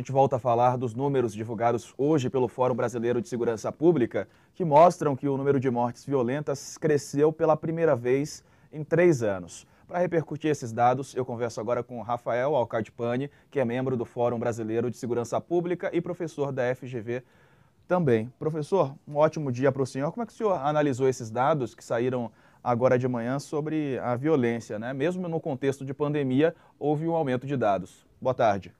A gente volta a falar dos números divulgados hoje pelo Fórum Brasileiro de Segurança Pública, que mostram que o número de mortes violentas cresceu pela primeira vez em três anos. Para repercutir esses dados, eu converso agora com Rafael Alcardipani, que é membro do Fórum Brasileiro de Segurança Pública e professor da FGV também. Professor, um ótimo dia para o senhor. Como é que o senhor analisou esses dados que saíram agora de manhã sobre a violência? Né? Mesmo no contexto de pandemia, houve um aumento de dados. Boa tarde.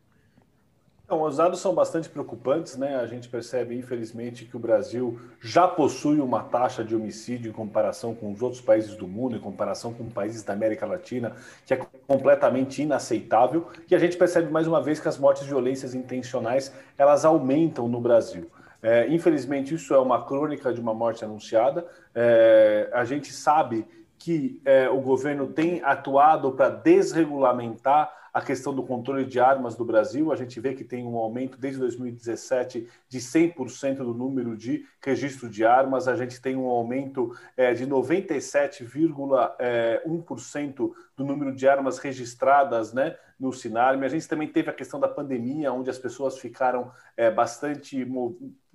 Então, os dados são bastante preocupantes, né? A gente percebe, infelizmente, que o Brasil já possui uma taxa de homicídio em comparação com os outros países do mundo, em comparação com países da América Latina, que é completamente inaceitável. E a gente percebe mais uma vez que as mortes violências intencionais elas aumentam no Brasil. É, infelizmente, isso é uma crônica de uma morte anunciada. É, a gente sabe que é, o governo tem atuado para desregulamentar a questão do controle de armas do Brasil. A gente vê que tem um aumento desde 2017 de 100% do número de registro de armas. A gente tem um aumento é, de 97,1% do número de armas registradas né, no Sinarme. A gente também teve a questão da pandemia, onde as pessoas ficaram é, bastante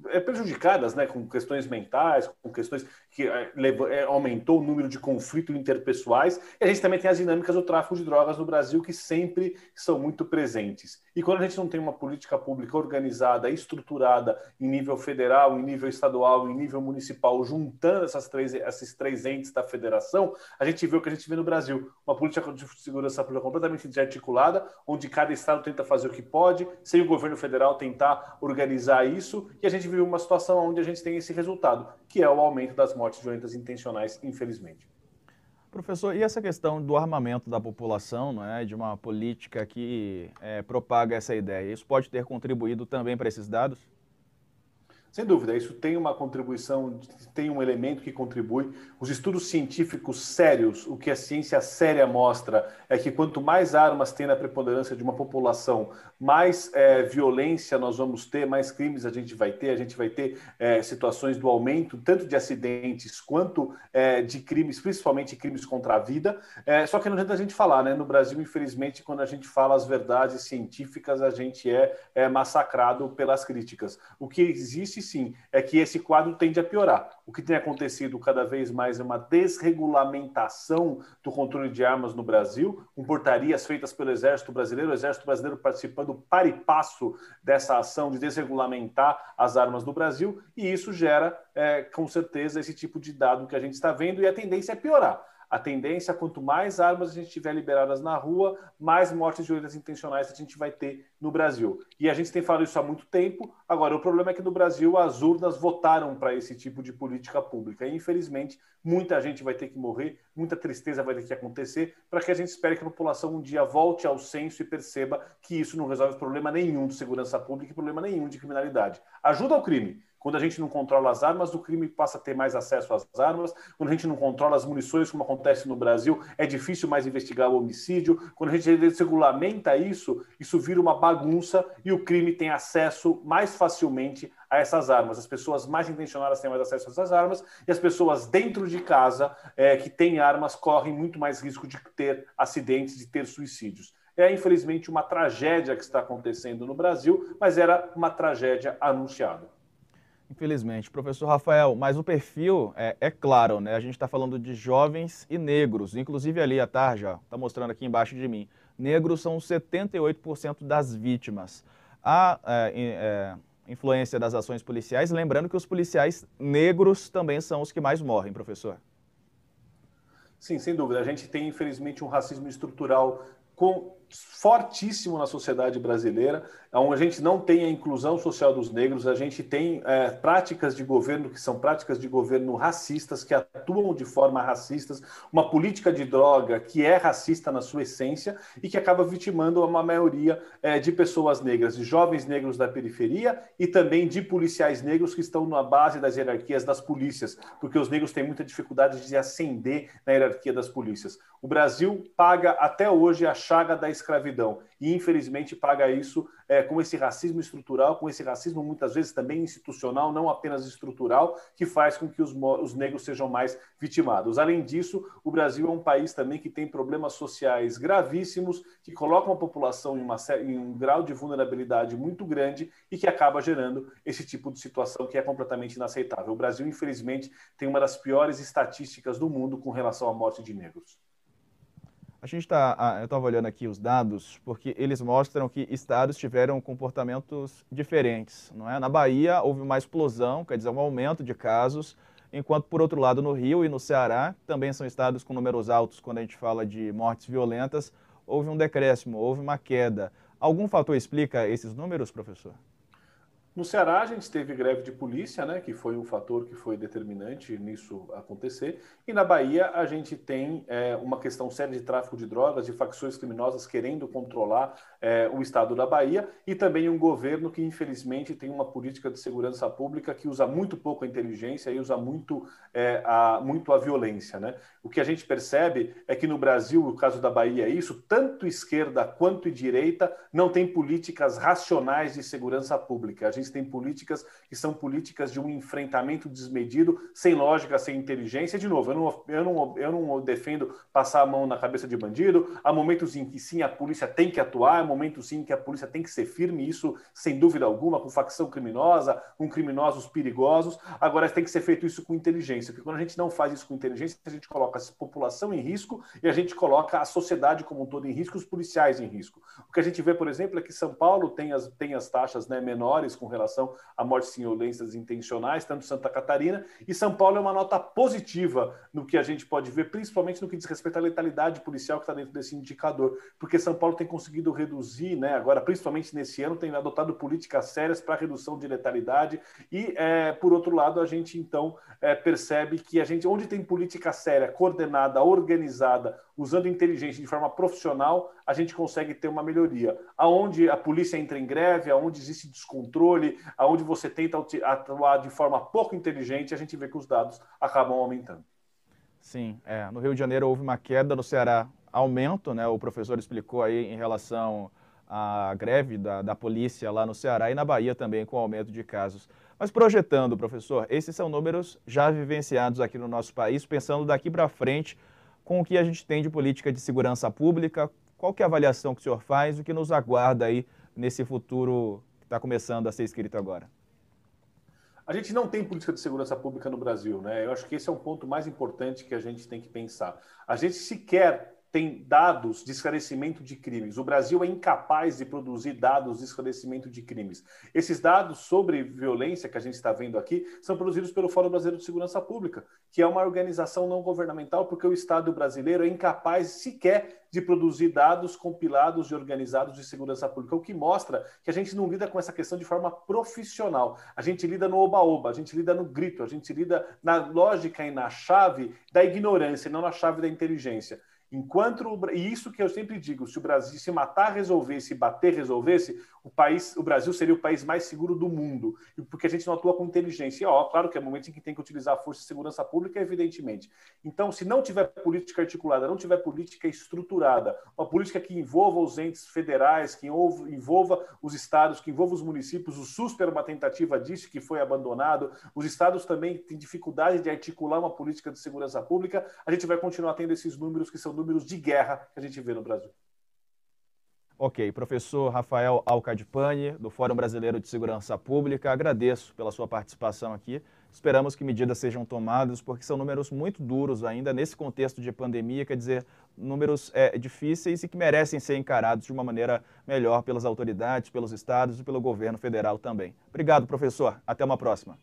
é, prejudicadas né, com questões mentais, com questões que é, é, aumentou o número de conflitos interpessoais. E a gente também tem as dinâmicas do tráfico de drogas no Brasil, que sempre sempre são muito presentes. E quando a gente não tem uma política pública organizada, estruturada, em nível federal, em nível estadual, em nível municipal, juntando essas três, esses três entes da federação, a gente vê o que a gente vê no Brasil: uma política de segurança pública completamente desarticulada, onde cada estado tenta fazer o que pode, sem o governo federal tentar organizar isso, e a gente vive uma situação onde a gente tem esse resultado, que é o aumento das mortes violentas intencionais, infelizmente. Professor, e essa questão do armamento da população, não é, de uma política que é, propaga essa ideia, isso pode ter contribuído também para esses dados? Sem dúvida, isso tem uma contribuição, tem um elemento que contribui. Os estudos científicos sérios, o que a ciência séria mostra é que quanto mais armas tem na preponderância de uma população, mais é, violência nós vamos ter, mais crimes a gente vai ter, a gente vai ter é, situações do aumento tanto de acidentes quanto é, de crimes, principalmente crimes contra a vida. É, só que não adianta a gente falar, né? No Brasil, infelizmente, quando a gente fala as verdades científicas, a gente é, é massacrado pelas críticas. O que existe sim, é que esse quadro tende a piorar. O que tem acontecido cada vez mais é uma desregulamentação do controle de armas no Brasil, com portarias feitas pelo Exército Brasileiro, o Exército Brasileiro participando para e passo dessa ação de desregulamentar as armas no Brasil, e isso gera, é, com certeza, esse tipo de dado que a gente está vendo, e a tendência é piorar. A tendência, quanto mais armas a gente tiver liberadas na rua, mais mortes violentas intencionais a gente vai ter no Brasil. E a gente tem falado isso há muito tempo. Agora, o problema é que no Brasil as urnas votaram para esse tipo de política pública. E, infelizmente, muita gente vai ter que morrer, muita tristeza vai ter que acontecer, para que a gente espere que a população um dia volte ao senso e perceba que isso não resolve problema nenhum de segurança pública e problema nenhum de criminalidade. Ajuda ao crime, quando a gente não controla as armas, o crime passa a ter mais acesso às armas, quando a gente não controla as munições, como acontece no Brasil, é difícil mais investigar o homicídio, quando a gente desregulamenta isso, isso vira uma bagunça e o crime tem acesso mais facilmente a essas armas. As pessoas mais intencionadas têm mais acesso a essas armas e as pessoas dentro de casa é, que têm armas correm muito mais risco de ter acidentes, de ter suicídios. É, infelizmente, uma tragédia que está acontecendo no Brasil, mas era uma tragédia anunciada. Infelizmente. Professor Rafael, mas o perfil é, é claro, né? A gente está falando de jovens e negros. Inclusive ali à tarde, está mostrando aqui embaixo de mim. Negros são 78% das vítimas. A é, é, influência das ações policiais, lembrando que os policiais negros também são os que mais morrem, professor. Sim, sem dúvida. A gente tem, infelizmente, um racismo estrutural com, fortíssimo na sociedade brasileira onde é a gente não tem a inclusão social dos negros, a gente tem é, práticas de governo que são práticas de governo racistas, que atuam de forma racistas, uma política de droga que é racista na sua essência e que acaba vitimando uma maioria é, de pessoas negras, de jovens negros da periferia e também de policiais negros que estão na base das hierarquias das polícias, porque os negros têm muita dificuldade de ascender na hierarquia das polícias. O Brasil paga até hoje a chaga da escravidão e, infelizmente, paga isso é, com esse racismo estrutural, com esse racismo muitas vezes também institucional, não apenas estrutural, que faz com que os, os negros sejam mais vitimados. Além disso, o Brasil é um país também que tem problemas sociais gravíssimos, que colocam a população em, uma, em um grau de vulnerabilidade muito grande e que acaba gerando esse tipo de situação que é completamente inaceitável. O Brasil, infelizmente, tem uma das piores estatísticas do mundo com relação à morte de negros. A gente está, eu estava olhando aqui os dados, porque eles mostram que estados tiveram comportamentos diferentes. Não é? Na Bahia houve uma explosão, quer dizer, um aumento de casos, enquanto por outro lado no Rio e no Ceará, também são estados com números altos quando a gente fala de mortes violentas, houve um decréscimo, houve uma queda. Algum fator explica esses números, professor? No Ceará, a gente teve greve de polícia, né, que foi um fator que foi determinante nisso acontecer. E na Bahia, a gente tem é, uma questão séria de tráfico de drogas, de facções criminosas querendo controlar é, o estado da Bahia e também um governo que, infelizmente, tem uma política de segurança pública que usa muito pouco a inteligência e usa muito, é, a, muito a violência. Né? O que a gente percebe é que no Brasil, o caso da Bahia é isso, tanto esquerda quanto direita não tem políticas racionais de segurança pública. A gente tem políticas que são políticas de um enfrentamento desmedido, sem lógica, sem inteligência. De novo, eu não, eu não, eu não defendo passar a mão na cabeça de bandido. Há momentos em que sim a polícia tem que atuar, há momentos em que a polícia tem que ser firme, isso sem dúvida alguma, com facção criminosa, com criminosos perigosos. Agora tem que ser feito isso com inteligência, porque quando a gente não faz isso com inteligência, a gente coloca a população em risco e a gente coloca a sociedade como um todo em risco, os policiais em risco. O que a gente vê, por exemplo, é que São Paulo tem as, tem as taxas né, menores com relação a mortes em violências intencionais, tanto Santa Catarina. E São Paulo é uma nota positiva no que a gente pode ver, principalmente no que diz respeito à letalidade policial que está dentro desse indicador, porque São Paulo tem conseguido reduzir, né, agora, principalmente nesse ano, tem adotado políticas sérias para redução de letalidade. E, é, por outro lado, a gente então é, percebe que a gente, onde tem política séria, coordenada, organizada, usando inteligência de forma profissional, a gente consegue ter uma melhoria. Aonde a polícia entra em greve, aonde existe descontrole, controle, aonde você tenta atuar de forma pouco inteligente, a gente vê que os dados acabam aumentando. Sim, é. no Rio de Janeiro houve uma queda, no Ceará aumento, né? O professor explicou aí em relação à greve da, da polícia lá no Ceará e na Bahia também com o aumento de casos. Mas projetando, professor, esses são números já vivenciados aqui no nosso país, pensando daqui para frente com o que a gente tem de política de segurança pública, qual que é a avaliação que o senhor faz, o que nos aguarda aí nesse futuro está começando a ser escrito agora? A gente não tem política de segurança pública no Brasil, né? Eu acho que esse é um ponto mais importante que a gente tem que pensar. A gente sequer tem dados de esclarecimento de crimes. O Brasil é incapaz de produzir dados de esclarecimento de crimes. Esses dados sobre violência que a gente está vendo aqui são produzidos pelo Fórum Brasileiro de Segurança Pública, que é uma organização não governamental, porque o Estado brasileiro é incapaz sequer de produzir dados compilados e organizados de segurança pública, o que mostra que a gente não lida com essa questão de forma profissional. A gente lida no oba-oba, a gente lida no grito, a gente lida na lógica e na chave da ignorância, não na chave da inteligência. Enquanto e isso que eu sempre digo, se o Brasil se matar resolvesse, se bater resolvesse, o país, o Brasil seria o país mais seguro do mundo, porque a gente não atua com inteligência. E, ó, claro que é o momento em que tem que utilizar a força de segurança pública, evidentemente. Então, se não tiver política articulada, não tiver política estruturada, uma política que envolva os entes federais, que envolva os estados, que envolva os municípios, o SUS era uma tentativa disso que foi abandonado, os estados também têm dificuldade de articular uma política de segurança pública, a gente vai continuar tendo esses números que são números números de guerra que a gente vê no Brasil. Ok, professor Rafael Alcadipani, do Fórum Brasileiro de Segurança Pública, agradeço pela sua participação aqui. Esperamos que medidas sejam tomadas, porque são números muito duros ainda nesse contexto de pandemia, quer dizer, números é, difíceis e que merecem ser encarados de uma maneira melhor pelas autoridades, pelos estados e pelo governo federal também. Obrigado, professor. Até uma próxima.